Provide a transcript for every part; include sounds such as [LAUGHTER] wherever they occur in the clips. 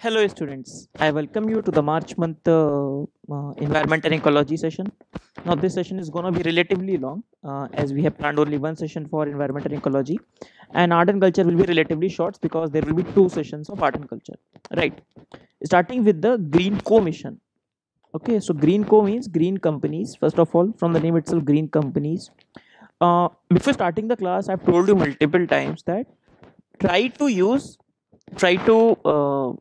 Hello students, I welcome you to the March month uh, uh, environment and ecology session. Now this session is going to be relatively long uh, as we have planned only one session for environment and ecology and art and culture will be relatively short because there will be two sessions of art and culture. Right, starting with the Green Co mission. Okay, so Green Co means green companies. First of all, from the name itself, green companies. Uh, before starting the class, I've told you multiple times that try to use, try to uh,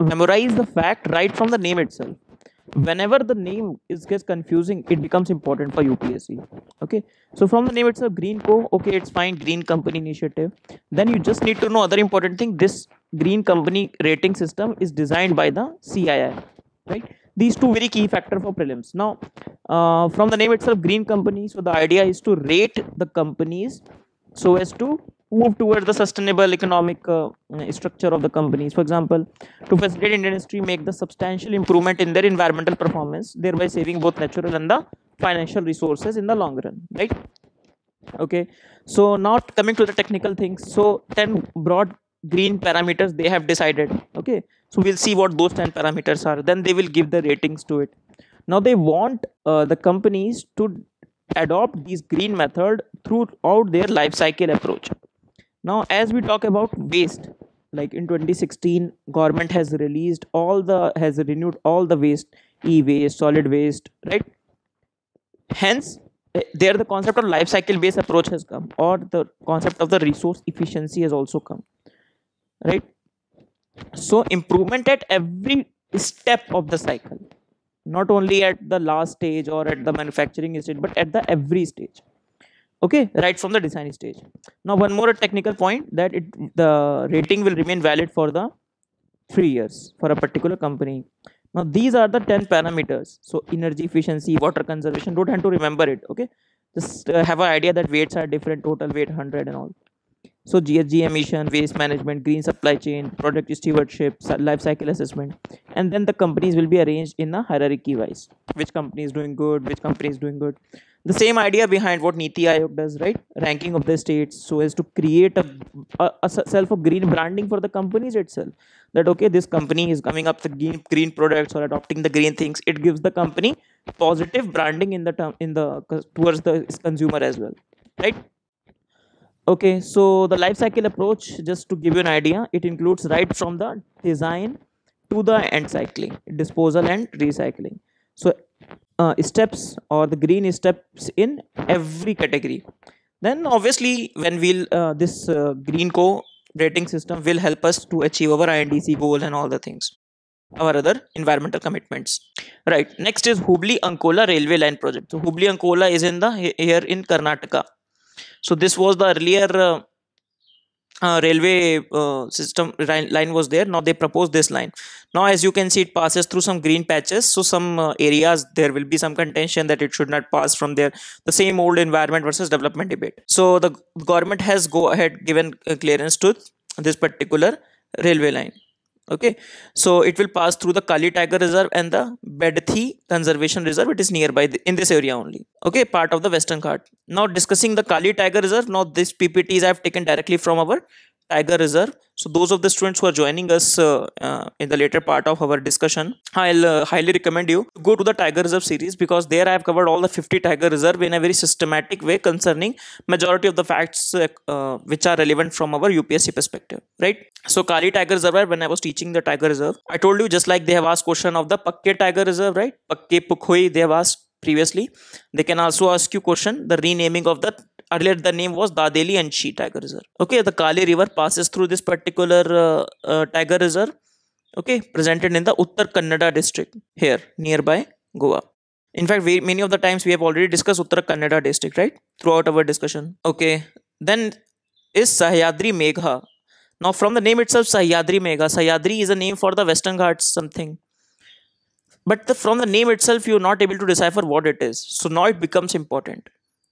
memorize the fact right from the name itself whenever the name is gets confusing it becomes important for upsc okay so from the name itself green co okay it's fine green company initiative then you just need to know other important thing this green company rating system is designed by the cii right these two very key factor for prelims now uh, from the name itself green company so the idea is to rate the companies so as to move towards the sustainable economic uh, structure of the companies. For example, to facilitate industry make the substantial improvement in their environmental performance, thereby saving both natural and the financial resources in the long run, right? Okay, so now coming to the technical things. So 10 broad green parameters they have decided. Okay, so we'll see what those 10 parameters are. Then they will give the ratings to it. Now they want uh, the companies to adopt these green method throughout their life cycle approach now as we talk about waste like in 2016 government has released all the has renewed all the waste e-waste solid waste right hence eh, there the concept of life cycle based approach has come or the concept of the resource efficiency has also come right so improvement at every step of the cycle not only at the last stage or at the manufacturing stage but at the every stage okay right from the design stage now one more technical point that it the rating will remain valid for the three years for a particular company now these are the 10 parameters so energy efficiency water conservation don't have to remember it okay just uh, have an idea that weights are different total weight 100 and all so GHG emission waste management green supply chain product stewardship life cycle assessment and then the companies will be arranged in a hierarchy wise which company is doing good which company is doing good the same idea behind what Niti Aayog does, right? Ranking of the states so as to create a, a, a self of green branding for the companies itself. That okay, this company is coming up with green, green products or adopting the green things. It gives the company positive branding in the term in the towards the consumer as well, right? Okay, so the life cycle approach, just to give you an idea, it includes right from the design to the end cycling, disposal and recycling. So uh, steps or the green steps in every category then obviously when we'll uh, this uh, green co rating system will help us to achieve our indc goal and all the things our other environmental commitments right next is hubli ankola railway line project so hubli ankola is in the here in karnataka so this was the earlier uh, uh, railway uh, system line was there now they propose this line now as you can see it passes through some green patches so some uh, areas there will be some contention that it should not pass from there the same old environment versus development debate so the government has go ahead given uh, clearance to this particular railway line okay so it will pass through the kali tiger reserve and the bedthi conservation reserve it is nearby in this area only okay part of the western ghat now discussing the kali tiger reserve now this ppts i have taken directly from our tiger reserve so those of the students who are joining us uh, uh, in the later part of our discussion i'll uh, highly recommend you go to the tiger reserve series because there i have covered all the 50 tiger reserve in a very systematic way concerning majority of the facts uh, uh, which are relevant from our upsc perspective right so kali tiger reserve when i was teaching the tiger reserve i told you just like they have asked question of the pakke tiger reserve right pakke pukhoi they have asked previously they can also ask you question the renaming of the earlier the name was Dadeli and She Tiger Reserve. Okay, the Kali River passes through this particular uh, uh, tiger reserve. Okay, presented in the Uttar Kannada district here nearby Goa. In fact, we, many of the times we have already discussed Uttar Kannada district, right? Throughout our discussion. Okay, then is Sahyadri Megha. Now, from the name itself, Sahyadri Megha. Sahyadri is a name for the Western Ghats something but the, from the name itself you're not able to decipher what it is so now it becomes important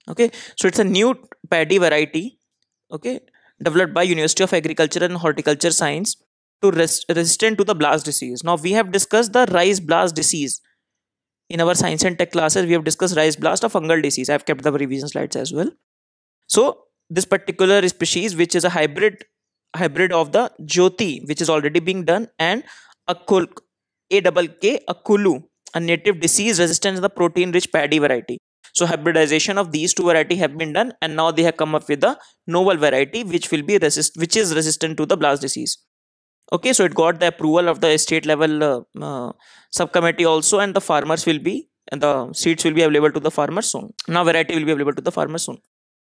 okay so it's a new paddy variety okay developed by university of agriculture and horticulture science to res- resistant to the blast disease now we have discussed the rice blast disease in our science and tech classes we have discussed rice blast of fungal disease i've kept the revision slides as well so this particular species which is a hybrid hybrid of the jyoti which is already being done and akul a double k akulu a native disease resistant to the protein rich paddy variety so hybridization of these two variety have been done and now they have come up with a novel variety which will be resist which is resistant to the blast disease. Okay, so it got the approval of the state level uh, uh, subcommittee also and the farmers will be and the seeds will be available to the farmers soon. Now variety will be available to the farmers soon.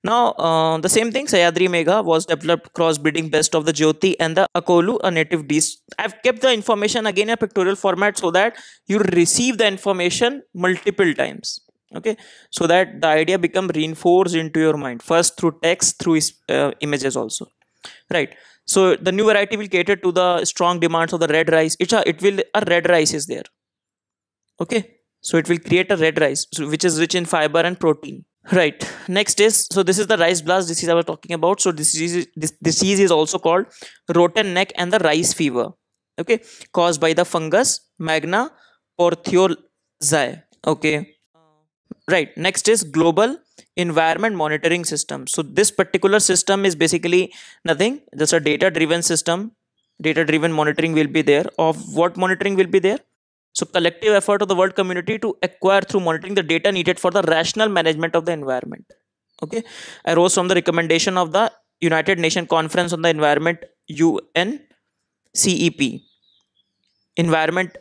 Now, uh, the same thing, Sayadri Mega was developed crossbreeding best of the Jyoti and the Akolu, a native beast. I've kept the information again in a pictorial format so that you receive the information multiple times okay so that the idea become reinforced into your mind first through text through uh, images also right so the new variety will cater to the strong demands of the red rice it's a, it will a red rice is there okay so it will create a red rice which is rich in fiber and protein right next is so this is the rice blast disease i was talking about so this disease this disease is also called rotten neck and the rice fever okay caused by the fungus magna porthiolzae okay right next is global environment monitoring system so this particular system is basically nothing just a data driven system data driven monitoring will be there of what monitoring will be there so collective effort of the world community to acquire through monitoring the data needed for the rational management of the environment okay arose from the recommendation of the united nations conference on the environment un cep environment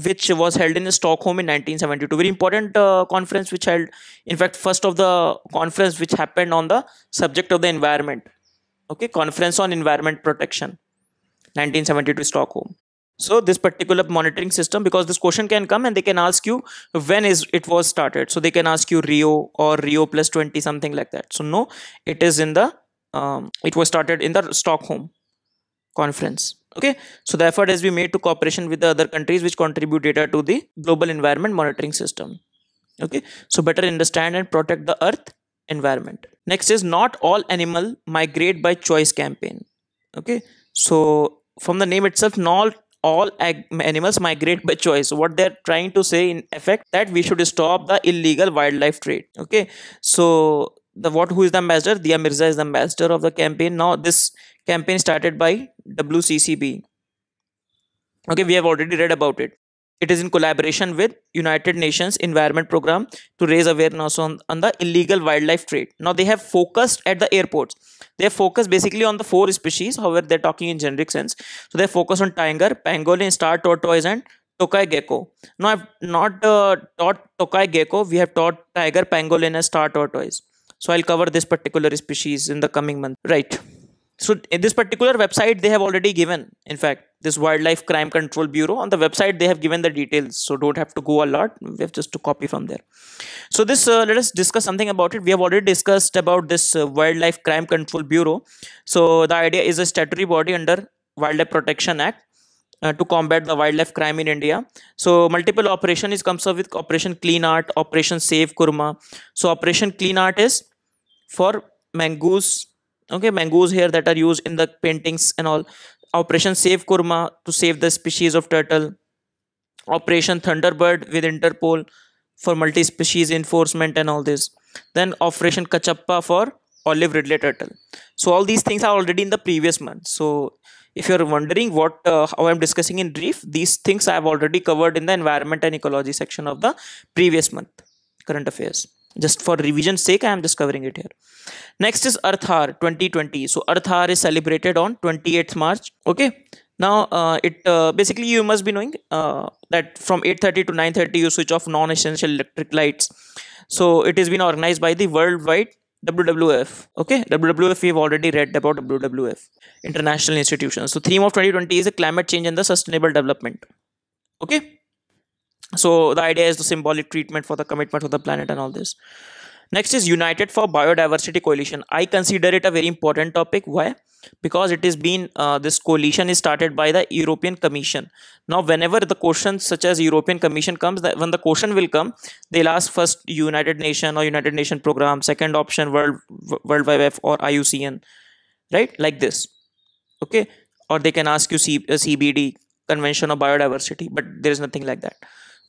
which was held in Stockholm in 1972. Very important uh, conference which held, in fact, first of the conference which happened on the subject of the environment. Okay, Conference on Environment Protection, 1972 Stockholm. So this particular monitoring system, because this question can come and they can ask you when is it was started. So they can ask you Rio or Rio plus 20, something like that. So no, it is in the, um, it was started in the Stockholm conference okay so the effort has been made to cooperation with the other countries which contribute data to the global environment monitoring system okay so better understand and protect the earth environment next is not all animal migrate by choice campaign okay so from the name itself not all animals migrate by choice what they're trying to say in effect that we should stop the illegal wildlife trade okay so the what who is the ambassador Dia Mirza is the ambassador of the campaign now this campaign started by WCCB okay we have already read about it it is in collaboration with United Nations Environment Program to raise awareness on, on the illegal wildlife trade now they have focused at the airports they have focused basically on the four species however they're talking in generic sense so they focus on tiger pangolin star tortoise and tokai gecko. Now I've not uh, taught tokai gecko. We have taught tiger, pangolin, and star tortoise so i'll cover this particular species in the coming month right so in this particular website they have already given in fact this wildlife crime control bureau on the website they have given the details so don't have to go a lot we have just to copy from there so this uh, let us discuss something about it we have already discussed about this uh, wildlife crime control bureau so the idea is a statutory body under wildlife protection act uh, to combat the wildlife crime in India. So multiple operation is comes up with Operation Clean Art, Operation Save Kurma. So Operation Clean Art is for mangoes okay mangoes here that are used in the paintings and all operation save kurma to save the species of turtle operation thunderbird with interpol for multi-species enforcement and all this then operation kachappa for olive ridley turtle so all these things are already in the previous month so if you're wondering what uh, how i'm discussing in brief these things i have already covered in the environment and ecology section of the previous month current affairs just for revision sake i am just covering it here next is arthar 2020 so arthar is celebrated on 28th march okay now uh, it uh, basically you must be knowing uh, that from 8:30 to 9:30 you switch off non-essential electric lights so it has been organized by the worldwide WWF. Okay, WWF, we've already read about WWF, international institutions. So, theme of 2020 is the climate change and the sustainable development. Okay, so the idea is the symbolic treatment for the commitment of the planet and all this next is united for biodiversity coalition i consider it a very important topic why because it is been uh, this coalition is started by the european commission now whenever the question such as european commission comes when the question will come they'll ask first united nation or united nation program second option world world wide web or iucn right like this okay or they can ask you C, uh, cbd convention of biodiversity but there is nothing like that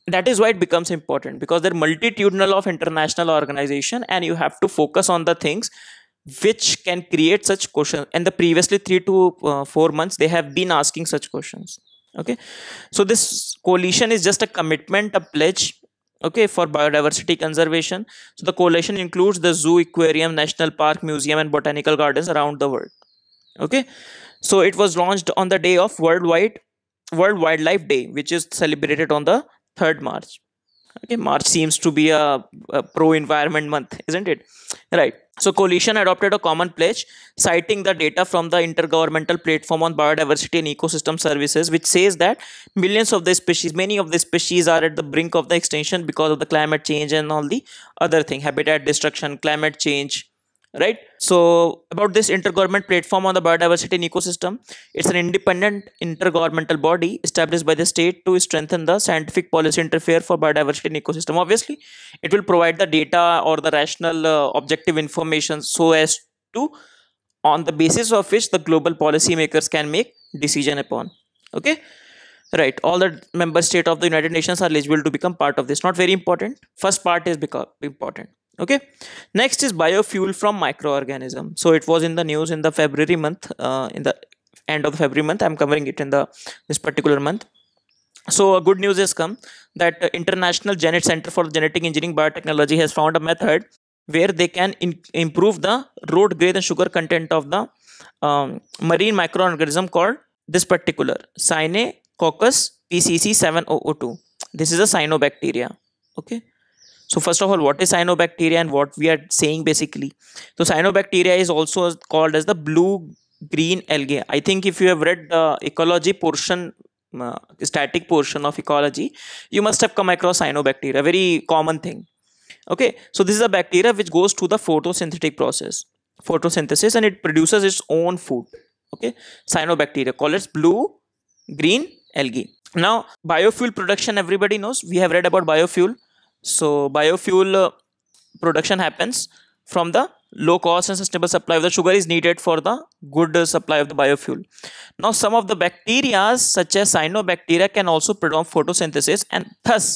that is why it becomes important because they're multitudinal of international organization and you have to focus on the things which can create such questions and the previously three to uh, four months they have been asking such questions okay so this coalition is just a commitment a pledge okay for biodiversity conservation so the coalition includes the zoo aquarium national park museum and botanical gardens around the world okay so it was launched on the day of worldwide world wildlife day which is celebrated on the 3rd March. Okay, March seems to be a, a pro environment month, isn't it? Right. So, coalition adopted a common pledge citing the data from the Intergovernmental Platform on Biodiversity and Ecosystem Services, which says that millions of the species, many of the species are at the brink of the extinction because of the climate change and all the other thing, habitat destruction, climate change, right so about this intergovernment platform on the biodiversity and ecosystem it's an independent intergovernmental body established by the state to strengthen the scientific policy interfere for biodiversity and ecosystem obviously it will provide the data or the rational uh, objective information so as to on the basis of which the global policymakers can make decision upon okay right all the member state of the united nations are eligible to become part of this not very important first part is become important okay next is biofuel from microorganism so it was in the news in the february month uh, in the end of the february month i'm covering it in the this particular month so uh, good news has come that uh, international genet center for genetic engineering biotechnology has found a method where they can improve the road grade and sugar content of the um, marine microorganism called this particular cyanide. Coccus PCC7002. This is a cyanobacteria. Okay. So first of all, what is cyanobacteria and what we are saying basically? So cyanobacteria is also called as the blue green algae. I think if you have read the ecology portion, uh, static portion of ecology, you must have come across cyanobacteria, very common thing. Okay, so this is a bacteria which goes through the photosynthetic process, photosynthesis, and it produces its own food. Okay, cyanobacteria, call it blue, green algae now biofuel production everybody knows we have read about biofuel so biofuel uh, production happens from the low cost and sustainable supply of the sugar is needed for the good uh, supply of the biofuel now some of the bacteria such as cyanobacteria can also perform photosynthesis and thus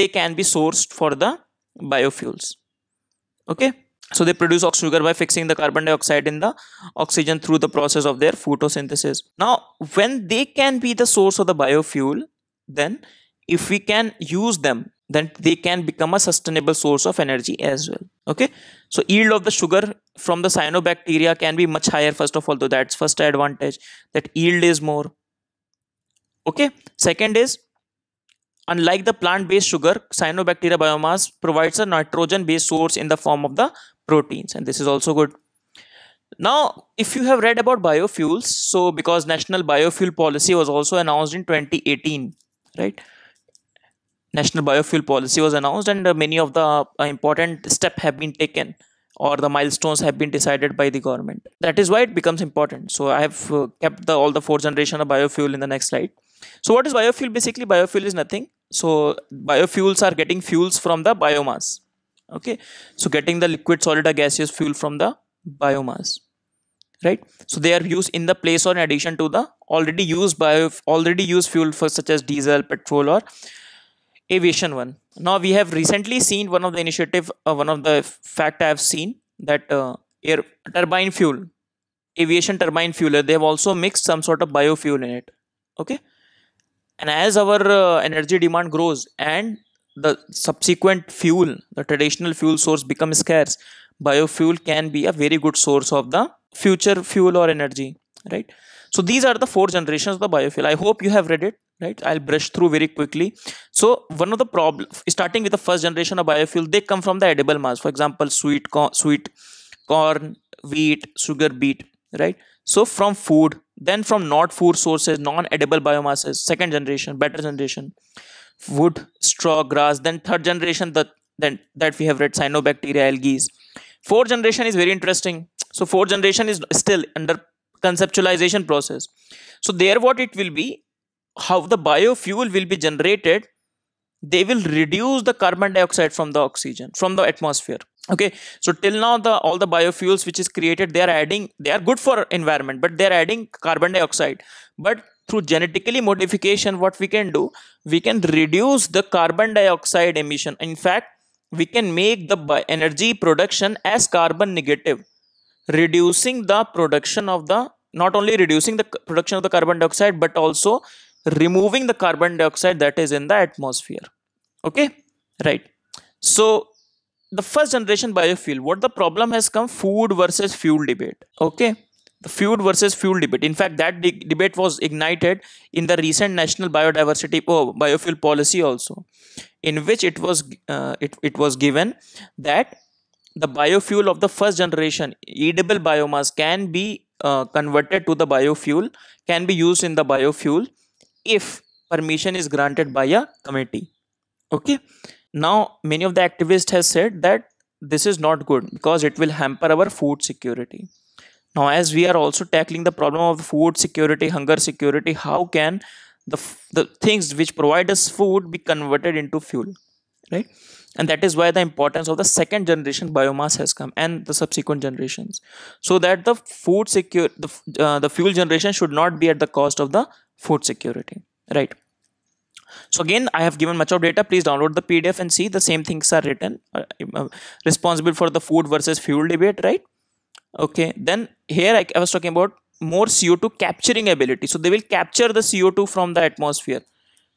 they can be sourced for the biofuels okay so they produce sugar by fixing the carbon dioxide in the oxygen through the process of their photosynthesis now when they can be the source of the biofuel then if we can use them then they can become a sustainable source of energy as well okay so yield of the sugar from the cyanobacteria can be much higher first of all though that's first advantage that yield is more okay second is unlike the plant based sugar cyanobacteria biomass provides a nitrogen based source in the form of the proteins and this is also good now if you have read about biofuels so because national biofuel policy was also announced in 2018 right national biofuel policy was announced and uh, many of the uh, important step have been taken or the milestones have been decided by the government that is why it becomes important so i have uh, kept the, all the four generation of biofuel in the next slide so what is biofuel basically biofuel is nothing so biofuels are getting fuels from the biomass okay so getting the liquid solid or gaseous fuel from the biomass right so they are used in the place or in addition to the already used bio already used fuel for such as diesel petrol or aviation one now we have recently seen one of the initiative uh, one of the fact i have seen that uh, air turbine fuel aviation turbine fuel they have also mixed some sort of biofuel in it okay and as our uh, energy demand grows and the subsequent fuel, the traditional fuel source becomes scarce, biofuel can be a very good source of the future fuel or energy, right? So these are the four generations of the biofuel. I hope you have read it, right? I'll brush through very quickly. So one of the problem, starting with the first generation of biofuel, they come from the edible mass. For example, sweet, corn, sweet corn, wheat, sugar beet, right? So from food, then from not food sources, non-edible biomasses, second generation, better generation wood, straw, grass. Then third generation that then that we have read cyanobacteria, algae. Fourth generation is very interesting. So fourth generation is still under conceptualization process. So there what it will be, how the biofuel will be generated, they will reduce the carbon dioxide from the oxygen, from the atmosphere. Okay, so till now the all the biofuels which is created, they are adding, they are good for environment, but they are adding carbon dioxide. But through genetically modification what we can do we can reduce the carbon dioxide emission in fact we can make the energy production as carbon negative reducing the production of the not only reducing the production of the carbon dioxide but also removing the carbon dioxide that is in the atmosphere okay right so the first generation biofuel what the problem has come food versus fuel debate okay Fuel versus fuel debate. In fact, that de- debate was ignited in the recent national biodiversity oh, biofuel policy also, in which it was uh, it, it was given that the biofuel of the first generation edible biomass can be uh, converted to the biofuel can be used in the biofuel if permission is granted by a committee. Okay. Now many of the activists has said that this is not good because it will hamper our food security now as we are also tackling the problem of food security hunger security how can the, the things which provide us food be converted into fuel right and that is why the importance of the second generation biomass has come and the subsequent generations so that the food secure the, uh, the fuel generation should not be at the cost of the food security right so again i have given much of data please download the pdf and see the same things are written uh, uh, responsible for the food versus fuel debate right okay then here I, I was talking about more co2 capturing ability so they will capture the co2 from the atmosphere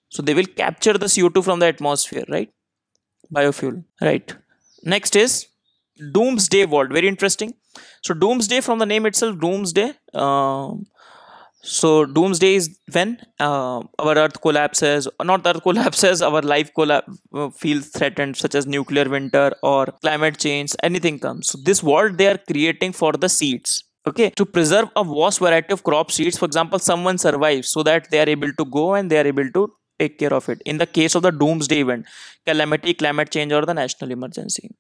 so they will capture the co2 from the atmosphere right biofuel right next is doomsday world very interesting so doomsday from the name itself doomsday uh, so doomsday is when uh, our earth collapses not earth [LAUGHS] collapses our life collab- uh, feels threatened such as nuclear winter or climate change anything comes so this world they are creating for the seeds okay to preserve a vast variety of crop seeds for example someone survives so that they are able to go and they are able to take care of it in the case of the doomsday event calamity climate change or the national emergency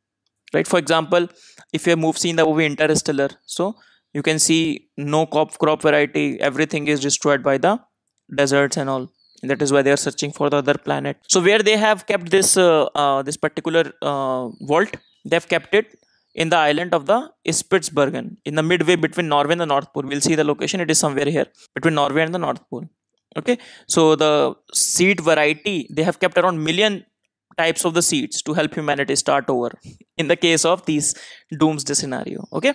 right for example if you have moved seen the movie interstellar so you can see no crop crop variety everything is destroyed by the deserts and all and that is why they are searching for the other planet so where they have kept this uh, uh, this particular uh, vault they've kept it in the island of the Spitsbergen in the midway between Norway and the North Pole we'll see the location it is somewhere here between Norway and the North Pole okay so the seed variety they have kept around million types of the seeds to help humanity start over in the case of these doomsday scenario okay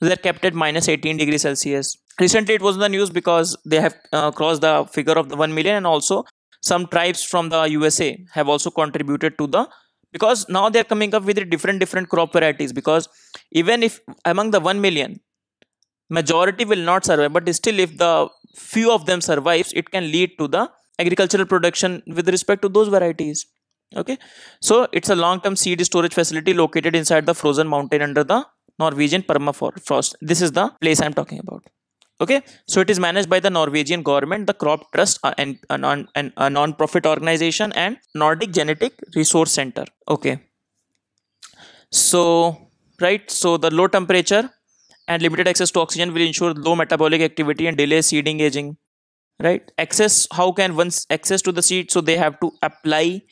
they're kept at minus 18 degrees Celsius. Recently, it was in the news because they have uh, crossed the figure of the 1 million, and also some tribes from the USA have also contributed to the because now they're coming up with different different crop varieties because even if among the 1 million majority will not survive but still if the few of them survives it can lead to the agricultural production with respect to those varieties okay so it's a long term seed storage facility located inside the frozen mountain under the Norwegian permafrost. This is the place I'm talking about. Okay, so it is managed by the Norwegian government, the Crop Trust, uh, and a, uh, non, an, a uh, non-profit organization, and Nordic Genetic Resource Center. Okay, so right, so the low temperature and limited access to oxygen will ensure low metabolic activity and delay seeding aging. Right, access. How can once access to the seed? So they have to apply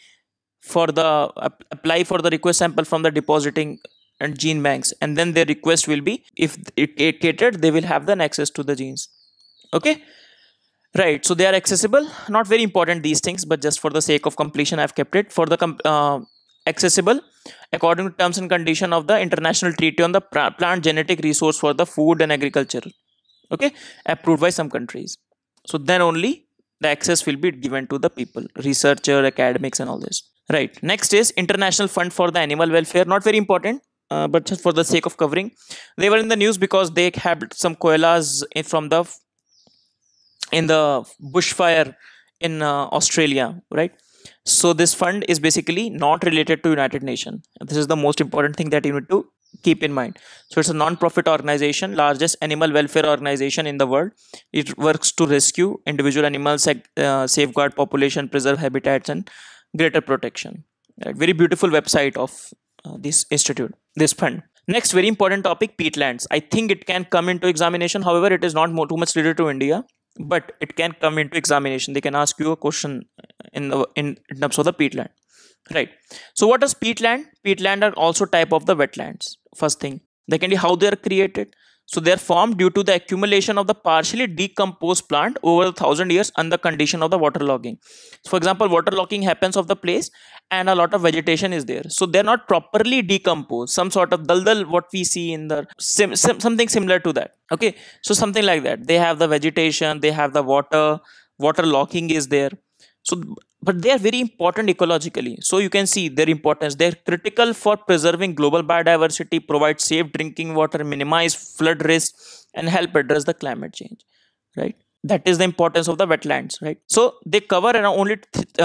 for the apply for the request sample from the depositing and gene banks and then their request will be if it, it catered they will have then access to the genes okay right so they are accessible not very important these things but just for the sake of completion i've kept it for the uh, accessible according to terms and condition of the international treaty on the plant genetic resource for the food and agriculture okay approved by some countries so then only the access will be given to the people researcher academics and all this right next is international fund for the animal welfare not very important uh, but just for the sake of covering, they were in the news because they had some koalas in, from the in the bushfire in uh, Australia, right? So this fund is basically not related to United Nations. This is the most important thing that you need to keep in mind. So it's a non-profit organization, largest animal welfare organization in the world. It works to rescue individual animals, uh, safeguard population, preserve habitats, and greater protection. Right? Very beautiful website of uh, this institute this fund. Next, very important topic peatlands. I think it can come into examination. However, it is not more, too much related to India, but it can come into examination. They can ask you a question in the in, in terms of the peatland. Right. So, what is peatland? Peatland are also type of the wetlands. First thing, they can be how they are created, so they are formed due to the accumulation of the partially decomposed plant over the thousand years under condition of the logging. So for example, water logging happens of the place and a lot of vegetation is there. So they're not properly decomposed. Some sort of daldal what we see in the sim, sim, something similar to that. Okay. So something like that. They have the vegetation, they have the water, Water locking is there so but they are very important ecologically so you can see their importance they're critical for preserving global biodiversity provide safe drinking water minimize flood risk and help address the climate change right that is the importance of the wetlands right so they cover around only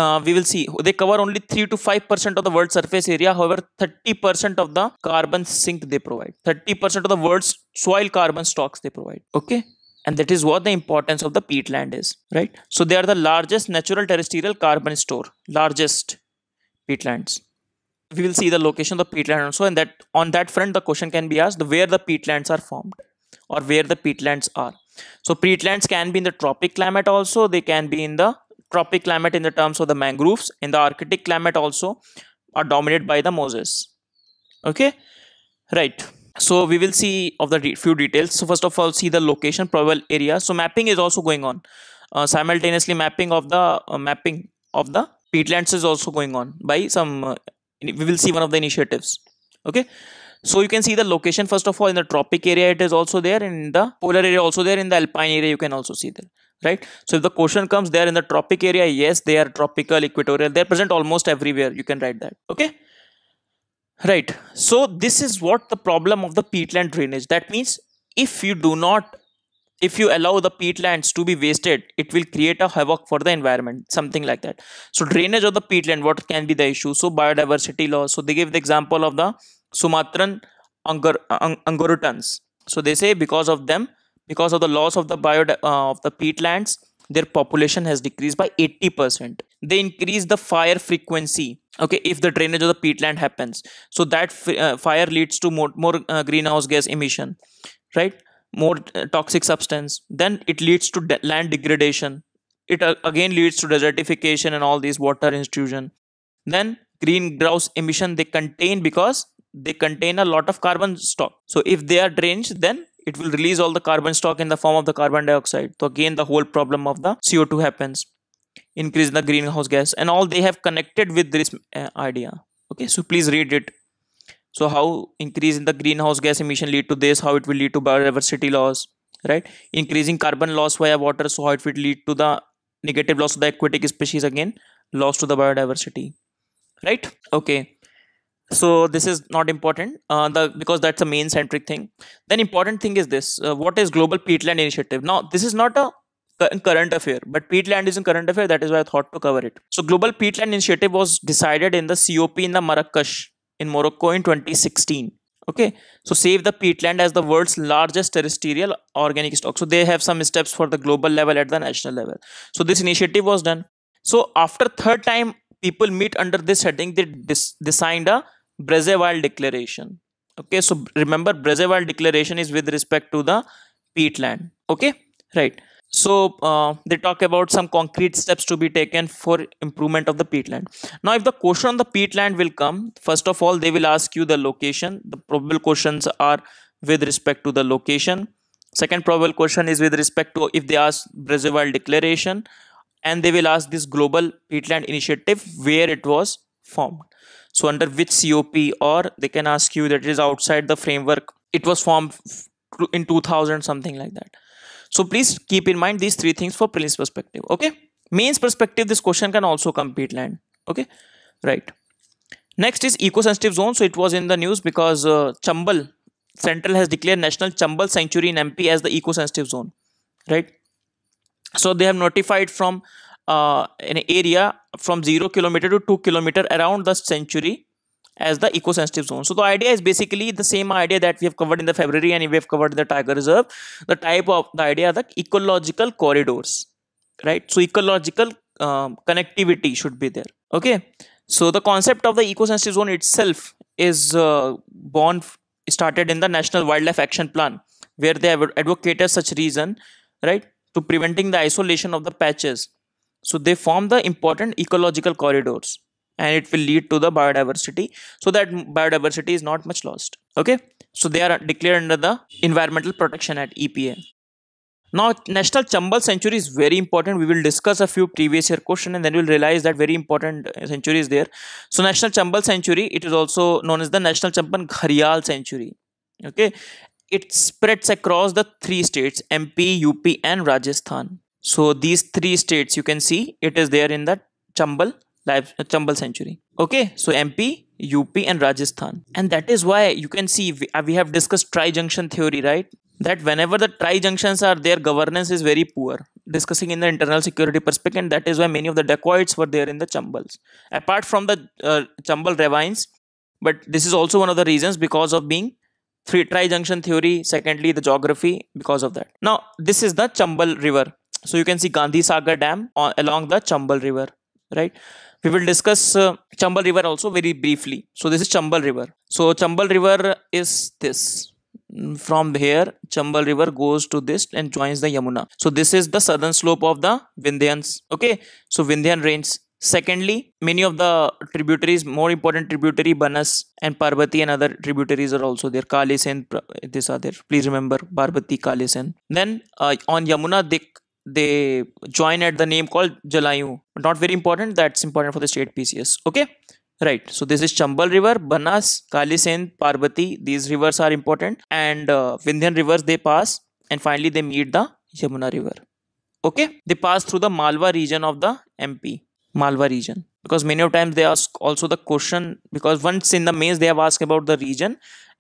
uh, we will see they cover only 3 to 5 percent of the world surface area however 30 percent of the carbon sink they provide 30 percent of the world's soil carbon stocks they provide okay and that is what the importance of the peatland is right so they are the largest natural terrestrial carbon store largest peatlands we will see the location of the peatland also and that on that front the question can be asked where the peatlands are formed or where the peatlands are so peatlands can be in the tropic climate also they can be in the tropic climate in the terms of the mangroves in the arctic climate also are dominated by the mosses okay right so we will see of the few details so first of all see the location probable area so mapping is also going on uh, simultaneously mapping of the uh, mapping of the peatlands is also going on by some uh, we will see one of the initiatives okay so you can see the location first of all in the tropic area it is also there in the polar area also there in the alpine area you can also see there right so if the question comes there in the tropic area yes they are tropical equatorial they're present almost everywhere you can write that okay right so this is what the problem of the peatland drainage that means if you do not if you allow the peatlands to be wasted it will create a havoc for the environment something like that so drainage of the peatland what can be the issue so biodiversity loss so they gave the example of the sumatran Angor, angorutans so they say because of them because of the loss of the bio uh, of the peatlands their population has decreased by 80% they increase the fire frequency okay if the drainage of the peatland happens so that uh, fire leads to more, more uh, greenhouse gas emission right more uh, toxic substance then it leads to de land degradation it uh, again leads to desertification and all these water intrusion then greenhouse emission they contain because they contain a lot of carbon stock so if they are drained then it will release all the carbon stock in the form of the carbon dioxide so again the whole problem of the co2 happens increase the greenhouse gas and all they have connected with this uh, idea okay so please read it so how increase in the greenhouse gas emission lead to this how it will lead to biodiversity loss right increasing carbon loss via water so how it will lead to the negative loss of the aquatic species again loss to the biodiversity right okay so this is not important uh, the because that's a main centric thing then important thing is this uh, what is global peatland initiative now this is not a current affair but peatland is in current affair that is why i thought to cover it so global peatland initiative was decided in the cop in the marrakesh in morocco in 2016 okay so save the peatland as the world's largest terrestrial organic stock so they have some steps for the global level at the national level so this initiative was done so after third time people meet under this heading they, dis- signed a Brezewal declaration okay so remember Brezewal declaration is with respect to the peatland okay right so uh, they talk about some concrete steps to be taken for improvement of the peatland now if the question on the peatland will come first of all they will ask you the location the probable questions are with respect to the location second probable question is with respect to if they ask Brazzaville declaration and they will ask this global peatland initiative where it was formed so under which cop or they can ask you that it is outside the framework it was formed in 2000 something like that so please keep in mind these three things for prelims perspective. Okay. Mains perspective, this question can also compete land. Okay. Right. Next is eco-sensitive zone. So it was in the news because uh, Chambal Central has declared National Chambal Sanctuary in MP as the eco-sensitive zone. Right. So they have notified from uh, an area from 0 kilometer to 2 kilometer around the sanctuary as the eco-sensitive zone. So the idea is basically the same idea that we have covered in the February and we have covered in the tiger reserve. The type of the idea are the ecological corridors, right? So ecological um, connectivity should be there. Okay. So the concept of the eco-sensitive zone itself is uh, born started in the National Wildlife Action Plan, where they have advocated such reason, right, to preventing the isolation of the patches. So they form the important ecological corridors and it will lead to the biodiversity so that biodiversity is not much lost okay so they are declared under the environmental protection at epa now national chambal sanctuary is very important we will discuss a few previous year question and then we'll realize that very important uh, sanctuary is there so national chambal sanctuary it is also known as the national champan gharial sanctuary okay it spreads across the three states mp up and rajasthan so these three states you can see it is there in the chambal Chambal century. Okay, so MP, UP and Rajasthan. And that is why you can see uh, we have discussed tri-junction theory, right? That whenever the tri-junctions are there, governance is very poor. Discussing in the internal security perspective, and that is why many of the dacoits were there in the Chambals. Apart from the uh, Chambal ravines, but this is also one of the reasons because of being three tri-junction theory. Secondly, the geography because of that. Now, this is the Chambal River. So you can see Gandhi Sagar Dam uh, along the Chambal River, right? we will discuss uh, Chambal River also very briefly. So this is Chambal River. So Chambal River is this. From here, Chambal River goes to this and joins the Yamuna. So this is the southern slope of the Vindhyans. Okay, so Vindhyan range. Secondly, many of the tributaries, more important tributary Banas and Parvati and other tributaries are also there. Kalisen, uh, these are there. Please remember Parvati, Kalisen. Then uh, on Yamuna, they they join at the name called Jalayu. Not very important. That's important for the state PCS. Okay. Right. So this is Chambal River, Banas, Kalisen, Parvati. These rivers are important. And uh, Vindhyan rivers they pass. And finally they meet the Yamuna River. Okay. They pass through the Malwa region of the MP. Malwa region because many of times they ask also the question because once in the maze they have asked about the region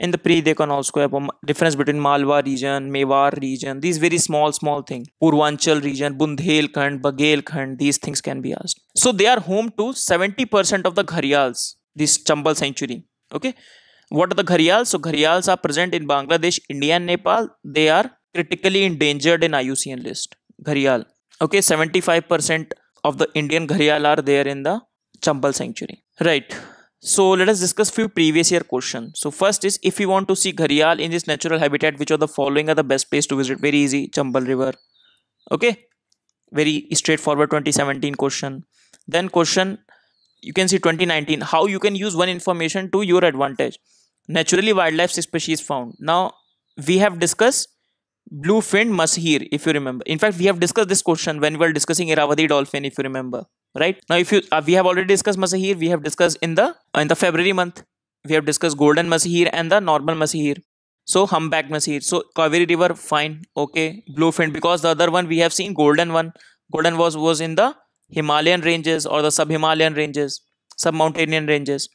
in the pre they can also have a difference between malwa region mewar region these very small small things. purvanchal region bundelkhand bagelkhand these things can be asked so they are home to 70% of the gharials. this chambal sanctuary okay what are the gharials? so gharials are present in bangladesh india and nepal they are critically endangered in iucn list Gharial. okay 75% of the indian Gharial are there in the Chambal Sanctuary. Right. So let us discuss few previous year questions. So first is if you want to see Gharial in this natural habitat, which of the following are the best place to visit? Very easy, Chambal River. Okay, very straightforward 2017 question. Then question, you can see 2019, how you can use one information to your advantage. Naturally wildlife species found. Now we have discussed blue-finned mushir, if you remember. In fact, we have discussed this question when we were discussing Irrawaddy dolphin, if you remember right now if you uh, we have already discussed masahir we have discussed in the uh, in the february month we have discussed golden masahir and the normal masahir so humpback masahir so kaveri river fine okay bluefin because the other one we have seen golden one golden was was in the himalayan ranges or the sub himalayan ranges sub mountainian ranges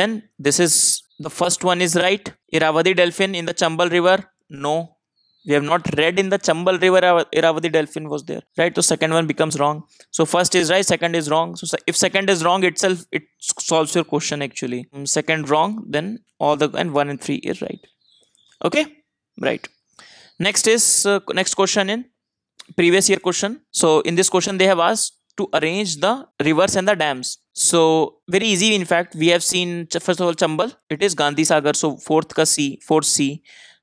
then this is the first one is right iravadi dolphin in the chambal river no we have not read in the chambal river irrawaddy dolphin was there right so second one becomes wrong so first is right second is wrong so if second is wrong itself it solves your question actually um, second wrong then all the and one and three is right okay right next is uh, next question in previous year question so in this question they have asked to arrange the rivers and the dams so very easy in fact we have seen first of all chambal it is gandhi sagar so fourth ka c fourth c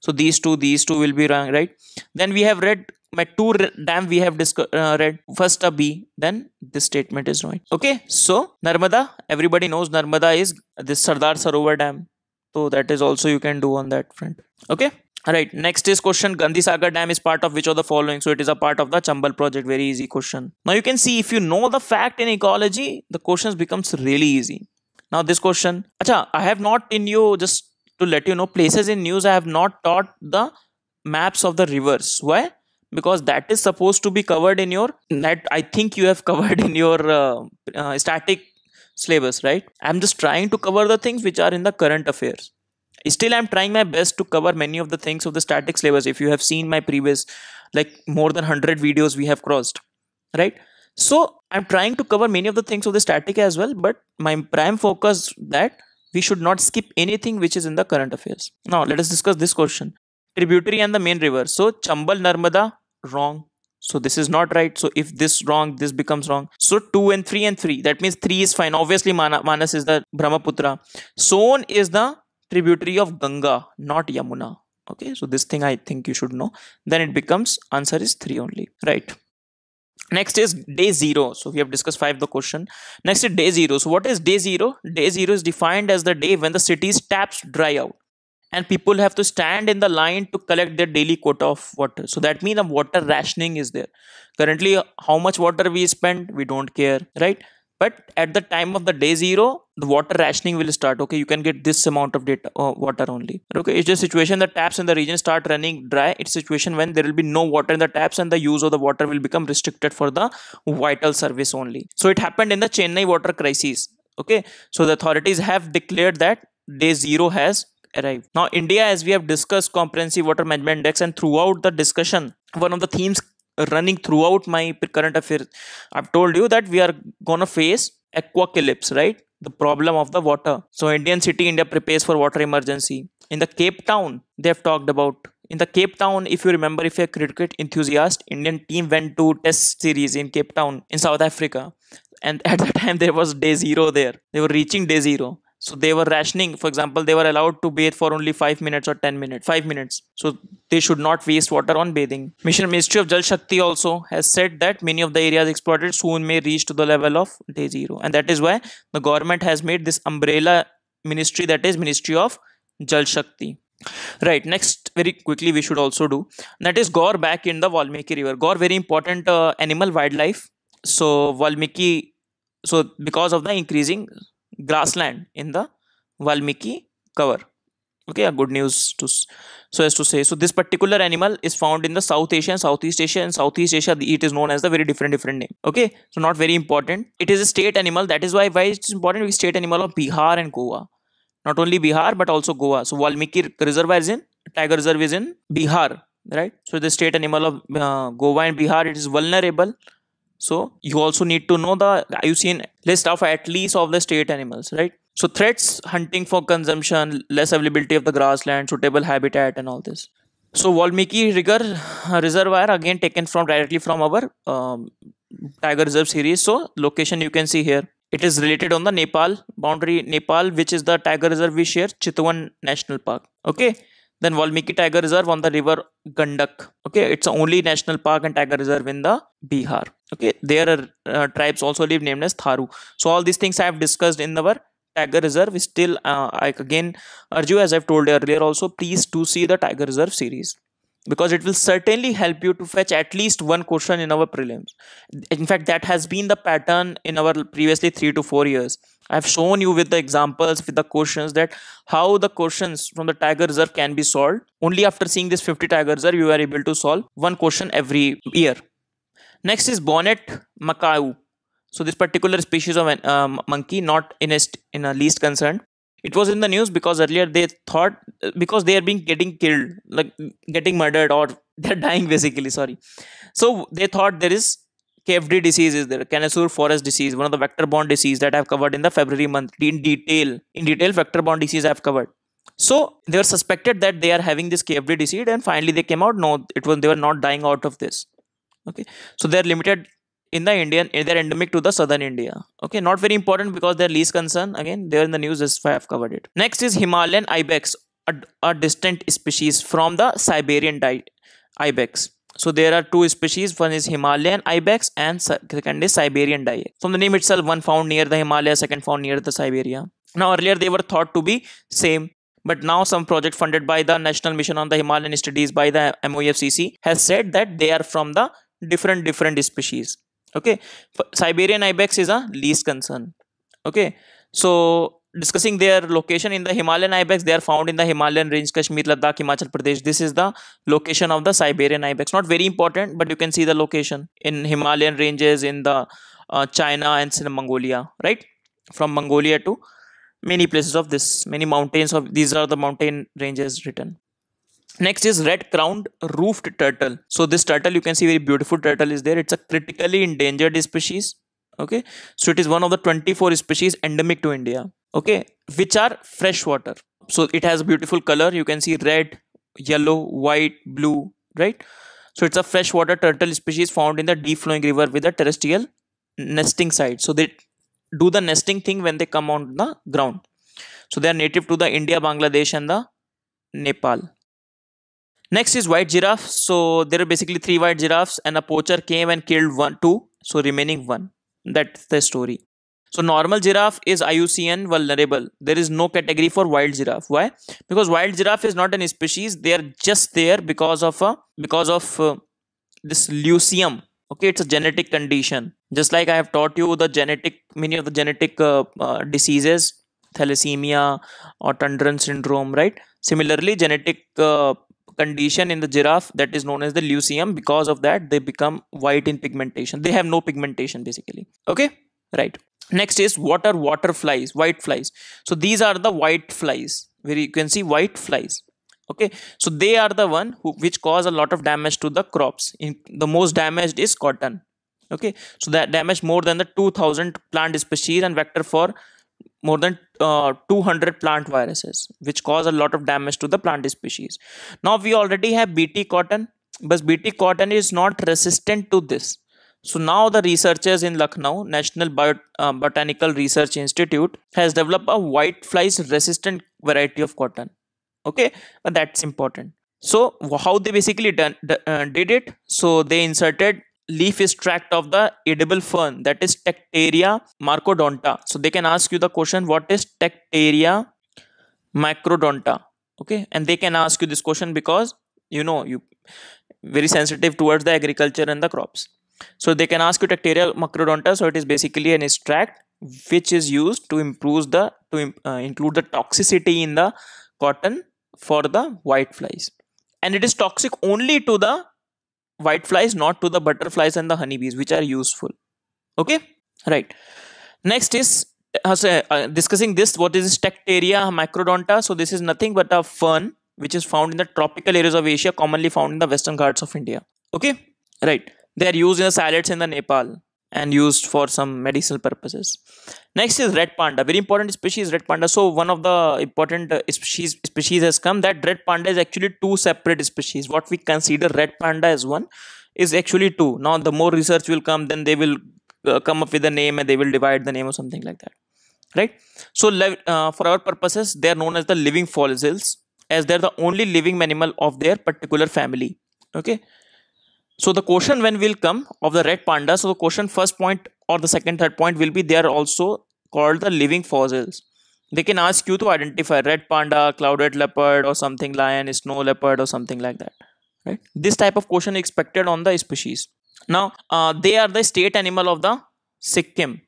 so these two these two will be wrong right then we have read my two dam we have uh, read first a b then this statement is right okay so narmada everybody knows narmada is this sardar sarovar dam so that is also you can do on that front okay all right next is question gandhi sagar dam is part of which of the following so it is a part of the chambal project very easy question now you can see if you know the fact in ecology the questions becomes really easy now this question acha i have not in you just to let you know places in news I have not taught the maps of the rivers. Why? Because that is supposed to be covered in your that I think you have [LAUGHS] covered in your uh, uh, static syllabus, right? I'm just trying to cover the things which are in the current affairs. Still, I'm trying my best to cover many of the things of the static syllabus. If you have seen my previous, like more than 100 videos we have crossed, right? So I'm trying to cover many of the things of the static as well, but my prime focus that we should not skip anything which is in the current affairs. Now let us discuss this question. Tributary and the main river. So Chambal Narmada wrong. So this is not right. So if this wrong, this becomes wrong. So 2 and 3 and 3. That means 3 is fine. Obviously Mana, Manas is the Brahmaputra. Son is the tributary of Ganga, not Yamuna. Okay. So this thing I think you should know. Then it becomes answer is 3 only. Right next is day zero so we have discussed five the question next is day zero so what is day zero day zero is defined as the day when the city's taps dry out and people have to stand in the line to collect their daily quota of water so that means the water rationing is there currently how much water we spend we don't care right but at the time of the day zero the water rationing will start okay you can get this amount of data uh, water only okay it's just situation the taps in the region start running dry it's situation when there will be no water in the taps and the use of the water will become restricted for the vital service only so it happened in the chennai water crisis okay so the authorities have declared that day zero has arrived now india as we have discussed comprehensive water management index and throughout the discussion one of the themes running throughout my current affairs i've told you that we are gonna face aquacalypse right the problem of the water so indian city india prepares for water emergency in the cape town they have talked about in the Cape Town, if you remember, if you're a cricket enthusiast, Indian team went to Test series in Cape Town in South Africa, and [LAUGHS] at that time there was day zero there. They were reaching day zero, so they were rationing for example they were allowed to bathe for only 5 minutes or 10 minutes 5 minutes so they should not waste water on bathing mission ministry of jal shakti also has said that many of the areas exploited soon may reach to the level of day zero and that is why the government has made this umbrella ministry that is ministry of jal shakti right next very quickly we should also do that is gore back in the valmiki river gore very important uh, animal wildlife so valmiki so because of the increasing grassland in the Valmiki cover. Okay, a good news to so as to say. So this particular animal is found in the South Asia and Southeast Asia and Southeast Asia. It is known as the very different different name. Okay, so not very important. It is a state animal. That is why why it's important. We State animal of Bihar and Goa. Not only Bihar but also Goa. So Valmiki Reservoir is in tiger reserve is in Bihar. Right. So the state animal of uh, Goa and Bihar it is vulnerable so you also need to know the IUCN list of at least of the state animals, right? So threats, hunting for consumption, less availability of the grassland, suitable habitat, and all this. So Valmiki River uh, Reservoir again taken from directly from our um, Tiger Reserve series. So location you can see here. It is related on the Nepal boundary, Nepal, which is the Tiger Reserve we share, Chitwan National Park. Okay. Then Valmiki Tiger Reserve on the river Gandak. Okay. It's the only national park and tiger reserve in the Bihar okay there are uh, tribes also live named as tharu so all these things i have discussed in our tiger reserve is still uh, i again urge you as i've told earlier also please to see the tiger reserve series because it will certainly help you to fetch at least one question in our prelims in fact that has been the pattern in our previously 3 to 4 years i've shown you with the examples with the questions that how the questions from the tiger reserve can be solved only after seeing this 50 tiger reserve you are able to solve one question every year Next is bonnet macaw. So this particular species of an, uh, monkey not in a, in a least concern. It was in the news because earlier they thought because they are being getting killed, like getting murdered or [LAUGHS] they're dying basically. Sorry. So they thought there is KFD disease is there, Canisur forest disease, one of the vector-borne disease that I've covered in the February month in detail. In detail, vector-borne disease I've covered. So they were suspected that they are having this KFD disease, and finally they came out. No, it was they were not dying out of this okay so they are limited in the indian eh, they are endemic to the southern india okay not very important because they are least concern again they are in the news as i have covered it next is himalayan ibex a, a distant species from the siberian ibex so there are two species one is himalayan ibex and second is siberian ibex from the name itself one found near the himalaya second found near the siberia now earlier they were thought to be same but now some project funded by the National Mission on the Himalayan Studies by the MOFCC has said that they are from the different different species okay siberian ibex is a least concern okay so discussing their location in the himalayan ibex they are found in the himalayan range kashmir ladakh himachal pradesh this is the location of the siberian ibex not very important but you can see the location in himalayan ranges in the uh, china and mongolia right from mongolia to many places of this many mountains of these are the mountain ranges written Next is red crowned roofed turtle. So this turtle you can see very beautiful turtle is there. It's a critically endangered species. Okay. So it is one of the 24 species endemic to India. Okay. Which are freshwater. So it has beautiful color. You can see red, yellow, white, blue, right? So it's a freshwater turtle species found in the deep flowing river with a terrestrial nesting site. So they do the nesting thing when they come on the ground. So they are native to the India, Bangladesh and the Nepal Next is white giraffe. So there are basically three white giraffes, and a poacher came and killed one, two. So remaining one. That's the story. So normal giraffe is IUCN vulnerable. There is no category for wild giraffe. Why? Because wild giraffe is not an species. They are just there because of a uh, because of uh, this leucium. Okay, it's a genetic condition. Just like I have taught you the genetic many of the genetic uh, uh, diseases, thalassemia or Tundran syndrome. Right. Similarly, genetic uh, condition in the giraffe that is known as the leucium because of that they become white in pigmentation they have no pigmentation basically okay right next is what are water flies white flies so these are the white flies where you can see white flies okay so they are the one who, which cause a lot of damage to the crops in the most damaged is cotton okay so that damage more than the 2000 plant species and vector for more than uh, 200 plant viruses which cause a lot of damage to the plant species now we already have bt cotton but bt cotton is not resistant to this so now the researchers in Lucknow National Bio- uh, Botanical Research Institute has developed a white flies resistant variety of cotton. Okay, but that's important. So how they basically done, uh, did it? So they inserted leaf is tract of the edible fern that is Tectaria macrodonta. So they can ask you the question what is Tectaria macrodonta? Okay, and they can ask you this question because you know you very sensitive towards the agriculture and the crops. So they can ask you Tectaria macrodonta. So it is basically an extract which is used to improve the to uh, include the toxicity in the cotton for the white flies and it is toxic only to the white flies, not to the butterflies and the honeybees, which are useful. Okay, right. Next is uh, uh, discussing this. What is this Tectaria So this is nothing but a fern which is found in the tropical areas of Asia, commonly found in the western ghats of India. Okay, right. They are used in the salads in the Nepal and used for some medicinal purposes. Next is red panda, very important species red panda. So one of the important uh, species species has come that red panda is actually two separate species. What we consider red panda as one is actually two. Now the more research will come, then they will uh, come up with a name and they will divide the name or something like that, right? So uh, for our purposes, they are known as the living fossils as they're the only living mammal of their particular family. Okay, so the question when will come of the red panda. So the question first point or the second third point will be they are also called the living fossils. They can ask you to identify red panda, clouded leopard or something lion, snow leopard or something like that. Right? This type of question expected on the species. Now uh, they are the state animal of the Sikkim.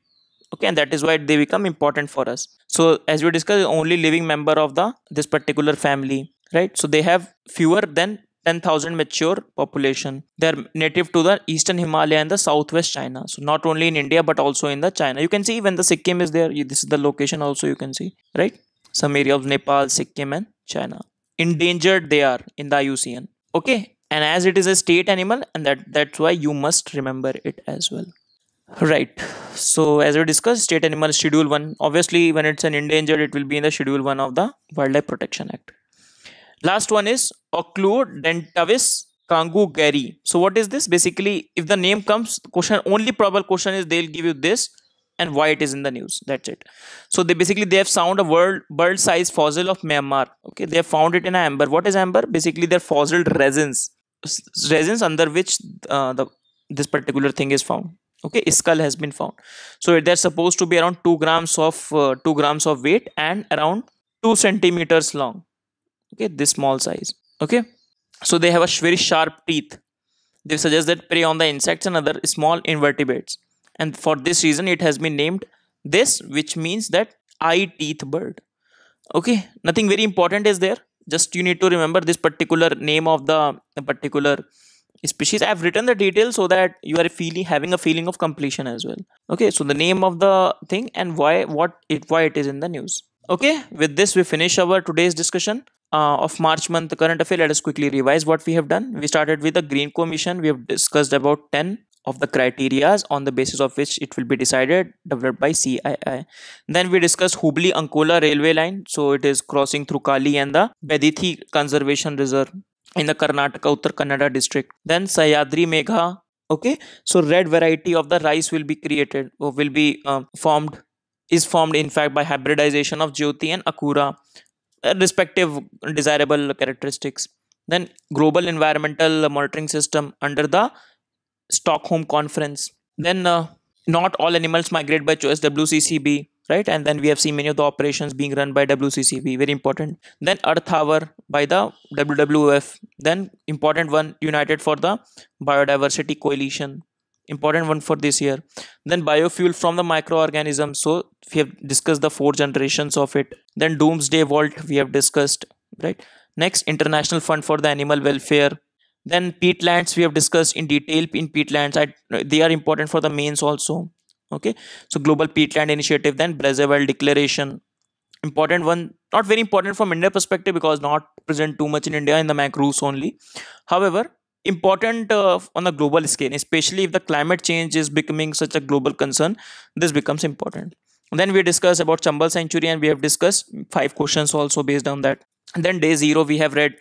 Okay, and that is why they become important for us. So as we discussed, only living member of the this particular family, right? So they have fewer than 10,000 mature population. They're native to the eastern Himalaya and the southwest China. So not only in India but also in the China. You can see when the Sikkim is there, this is the location also you can see, right? Some area of Nepal, Sikkim and China. Endangered they are in the IUCN. Okay. And as it is a state animal and that, that's why you must remember it as well. Right. So as we discussed, state animal schedule one. Obviously, when it's an endangered, it will be in the schedule one of the Wildlife Protection Act. Last one is Occludentavis Kangugeri. So what is this? Basically, if the name comes, question only probable question is they'll give you this and why it is in the news. That's it. So they basically they have found a world bird size fossil of Myanmar. Okay, they have found it in amber. What is amber? Basically, they're fossil resins, resins under which uh, the this particular thing is found. Okay, skull has been found. So they're supposed to be around two grams of uh, two grams of weight and around two centimeters long okay this small size okay so they have a very sharp teeth they suggest that prey on the insects and other small invertebrates and for this reason it has been named this which means that eye teeth bird okay nothing very important is there just you need to remember this particular name of the particular species i have written the details so that you are feeling having a feeling of completion as well okay so the name of the thing and why what it why it is in the news okay with this we finish our today's discussion uh, of March month, the current affair, let us quickly revise what we have done. We started with the Green Commission. We have discussed about 10 of the criterias on the basis of which it will be decided, developed by CII. Then we discussed Hubli Ankola railway line. So it is crossing through Kali and the Bedithi Conservation Reserve in the Karnataka Uttar Kannada district. Then Sayadri Megha. Okay, so red variety of the rice will be created or uh, will be uh, formed is formed in fact by hybridization of Jyoti and Akura respective desirable characteristics then global environmental monitoring system under the stockholm conference then uh, not all animals migrate by choice wccb right and then we have seen many of the operations being run by wccb very important then earth hour by the wwf then important one united for the biodiversity coalition important one for this year then biofuel from the microorganism so we have discussed the four generations of it then doomsday vault we have discussed right next international fund for the animal welfare then peatlands we have discussed in detail in peatlands I, they are important for the mains also okay so global peatland initiative then Brazzaville declaration important one not very important from india perspective because not present too much in india in the macros only however important uh, on a global scale especially if the climate change is becoming such a global concern this becomes important then we discussed about chambal century and we have discussed five questions also based on that and then day zero we have read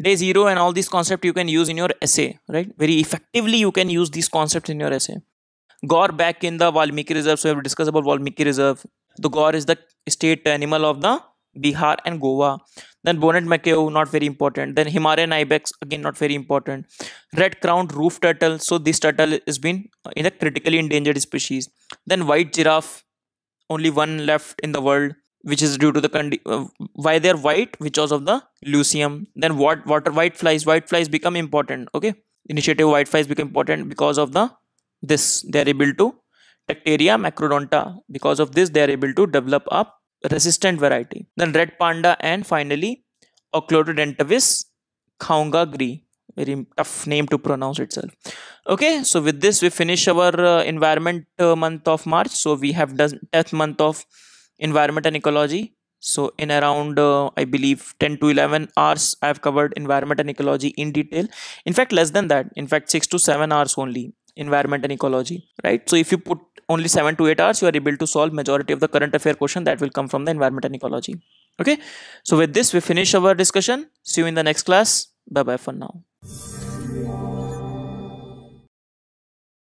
day zero and all these concepts you can use in your essay right very effectively you can use these concepts in your essay gore back in the valmiki reserve so we have discussed about valmiki reserve the gore is the state animal of the bihar and goa then bonnet macaw, not very important. Then Himalayan ibex, again not very important. Red crowned roof turtle. So this turtle has been uh, in a critically endangered species. Then white giraffe, only one left in the world, which is due to the condi- uh, why they're white, which was of the leucium. Then what water white flies, white flies become important. Okay, initiative white flies become important because of the this they are able to Tactaria macrodonta. Because of this, they are able to develop up resistant variety. Then red panda and finally Ochlododentavis khaunga gri. Very tough name to pronounce itself. Okay, so with this we finish our uh, environment uh, month of March. So we have done 10th month of environment and ecology. So in around uh, I believe 10 to 11 hours I have covered environment and ecology in detail. In fact less than that. In fact 6 to 7 hours only environment and ecology right so if you put only 7 to 8 hours you are able to solve majority of the current affair question that will come from the environment and ecology okay so with this we finish our discussion see you in the next class bye bye for now